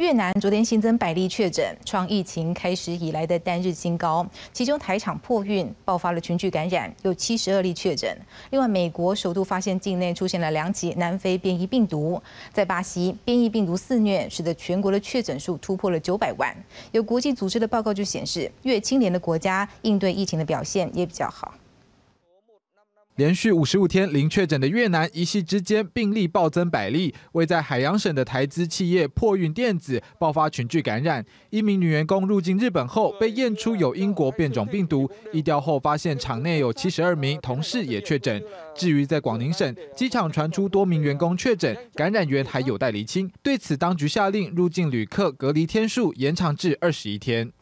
越南昨天新增百例确诊，创疫情开始以来的单日新高。其中台场破运爆发了群聚感染，有七十二例确诊。另外，美国首度发现境内出现了两起南非变异病毒。在巴西，变异病毒肆虐，使得全国的确诊数突破了九百万。有国际组织的报告就显示，越清廉的国家应对疫情的表现也比较好。连续五十五天零确诊的越南，一夕之间病例暴增百例。位在海洋省的台资企业破运电子爆发群聚感染，一名女员工入境日本后被验出有英国变种病毒，疫调后发现场内有七十二名同事也确诊。至于在广宁省机场传出多名员工确诊，感染源还有待厘清。对此，当局下令入境旅客隔离天数延长至二十一天。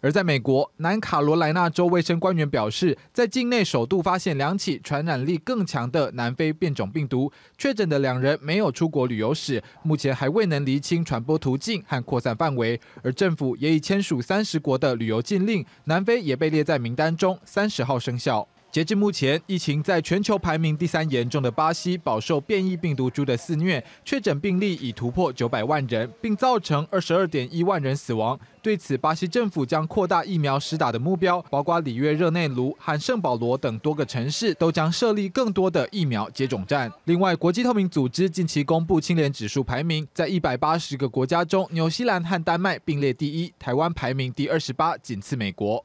而在美国，南卡罗来纳州卫生官员表示，在境内首度发现两起传染力更强的南非变种病毒，确诊的两人没有出国旅游史，目前还未能厘清传播途径和扩散范围，而政府也已签署三十国的旅游禁令，南非也被列在名单中，三十号生效。截至目前，疫情在全球排名第三严重的巴西，饱受变异病毒株的肆虐，确诊病例已突破九百万人，并造成二十二点一万人死亡。对此，巴西政府将扩大疫苗实打的目标，包括里约热内卢和圣保罗等多个城市都将设立更多的疫苗接种站。另外，国际透明组织近期公布清廉指数排名，在一百八十个国家中，新西兰和丹麦并列第一，台湾排名第二十八，仅次美国。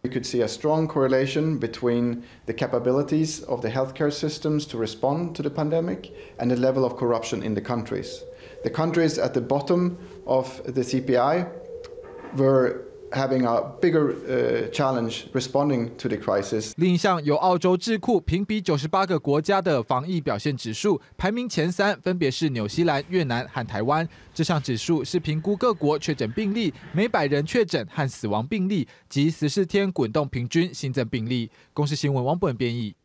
另一项由澳洲智库评比九十八个国家的防疫表现指数，排名前三分别是纽西兰、越南和台湾。这项指数是评估各国确诊病例每百人确诊和死亡病例及十四天滚动平均新增病例。公司新闻王本编译。